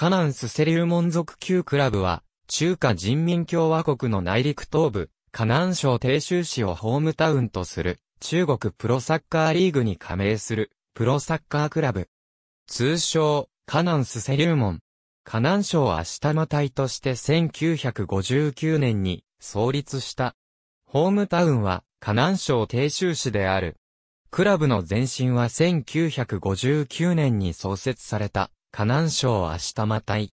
カナンスセリウモン族旧クラブは、中華人民共和国の内陸東部、河南省鄭州市をホームタウンとする、中国プロサッカーリーグに加盟する、プロサッカークラブ。通称、カナンスセリウモン。河南省下の隊として1959年に創立した。ホームタウンは河南省鄭州市である。クラブの前身は1959年に創設された河南省足玉隊。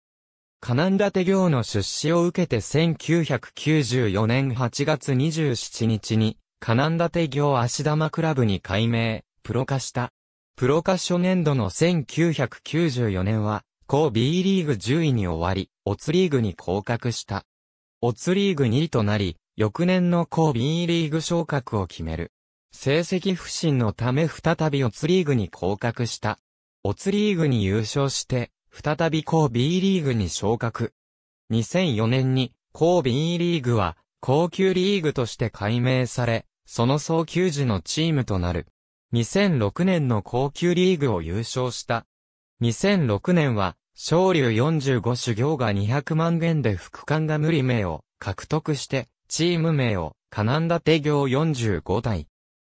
河南立行の出資を受けて1994年8月27日に、河南立行足玉クラブに改名、プロ化した。プロ化初年度の1994年は、高 B リーグ10位に終わり、オツリーグに降格した。オツリーグ2位となり、翌年の高 B リーグ昇格を決める。成績不振のため再びオツリーグに降格した。オツリーグに優勝して、再び高 B リーグに昇格。2004年に、高 B リーグは、高級リーグとして改名され、その早急時のチームとなる。2006年の高級リーグを優勝した。2006年は、昇竜45修行が200万元で副官が無理名を獲得して、チーム名をカナンダテ行45体。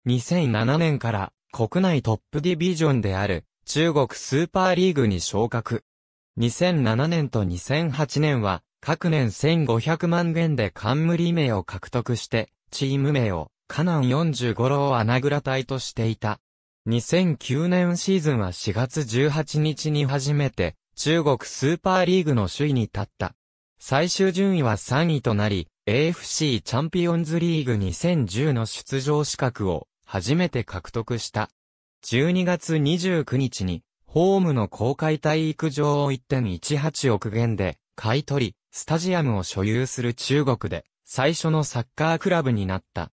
2007年から国内トップディビジョンである中国スーパーリーグに昇格。2007年と2008年は、各年1500万元で冠名を獲得して、チーム名を、カナン45郎グラ隊としていた。2009年シーズンは4月18日に初めて、中国スーパーリーグの首位に立った。最終順位は3位となり、AFC チャンピオンズリーグ2010の出場資格を初めて獲得した。12月29日に、ホームの公開体育場を1.18億元で買い取り、スタジアムを所有する中国で最初のサッカークラブになった。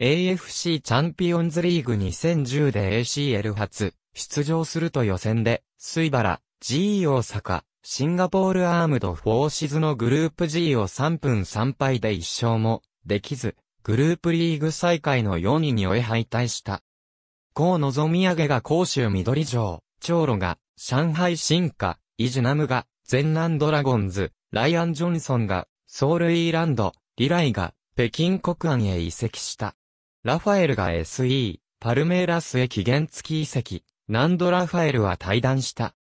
AFC チャンピオンズリーグ2010で ACL 初出場すると予選で、水原、G 大阪、シンガポールアームドフォーシズのグループ G を3分3敗で1勝もできず、グループリーグ再開の4位に追い敗退した。河野ぞみ上げが甲州緑城、長路が、上海進化、イジュナムが、全南ドラゴンズ、ライアン・ジョンソンが、ソウルイーランド、リライが、北京国安へ移籍した。ラファエルが SE、パルメーラスへ期限付き移籍、南ド・ラファエルは退団した。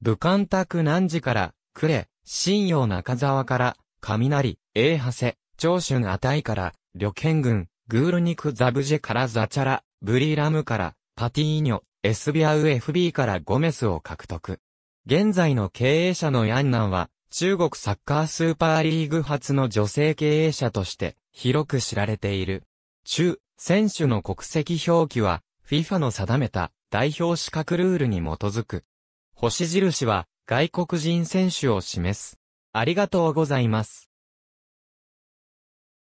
武漢宅南寺から、クレ、新陽中沢から、雷、永長谷、長春あたいから、旅剣軍、グールニクザブジェからザチャラ、ブリーラムから、パティーニョ、エスビアウ FB からゴメスを獲得。現在の経営者のヤンナンは、中国サッカースーパーリーグ初の女性経営者として広く知られている。中、選手の国籍表記は FIFA の定めた代表資格ルールに基づく。星印は外国人選手を示す。ありがとうございます。